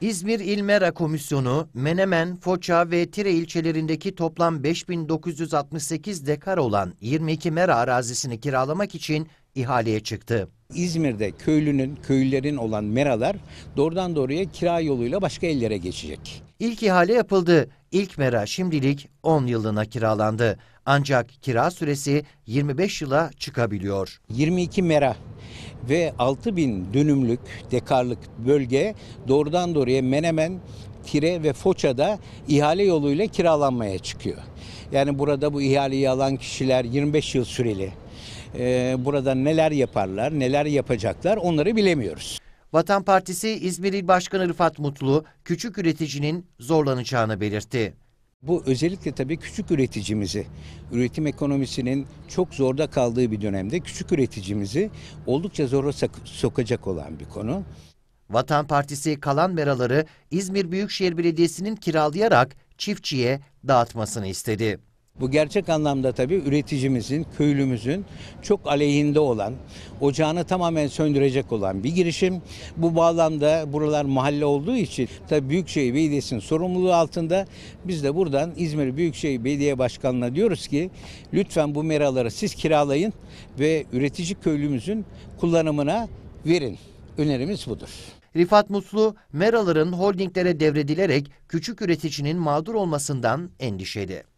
İzmir İl Mera Komisyonu, Menemen, Foça ve Tire ilçelerindeki toplam 5968 dekar olan 22 mera arazisini kiralamak için ihaleye çıktı. İzmir'de köylünün, köylülerin olan meralar doğrudan doğruya kira yoluyla başka ellere geçecek. İlk ihale yapıldı. İlk mera şimdilik 10 yılına kiralandı. Ancak kira süresi 25 yıla çıkabiliyor. 22 mera ve 6 bin dönümlük dekarlık bölge doğrudan doğruya Menemen, Tire ve Foça'da ihale yoluyla kiralanmaya çıkıyor. Yani burada bu ihaleyi alan kişiler 25 yıl süreli. Ee, burada neler yaparlar, neler yapacaklar onları bilemiyoruz. Vatan Partisi İzmir İl Başkanı Rıfat Mutlu küçük üreticinin zorlanacağını belirtti. Bu özellikle tabii küçük üreticimizi, üretim ekonomisinin çok zorda kaldığı bir dönemde küçük üreticimizi oldukça zora sokacak olan bir konu. Vatan Partisi kalan beraları İzmir Büyükşehir Belediyesi'nin kiralayarak çiftçiye dağıtmasını istedi. Bu gerçek anlamda tabii üreticimizin, köylümüzün çok aleyhinde olan, ocağını tamamen söndürecek olan bir girişim. Bu bağlamda buralar mahalle olduğu için tabii Büyükşehir Belediyesi'nin sorumluluğu altında biz de buradan İzmir Büyükşehir Belediye Başkanı'na diyoruz ki lütfen bu meraları siz kiralayın ve üretici köylümüzün kullanımına verin. Önerimiz budur. Rifat Muslu, meraların holdinglere devredilerek küçük üreticinin mağdur olmasından endişeli.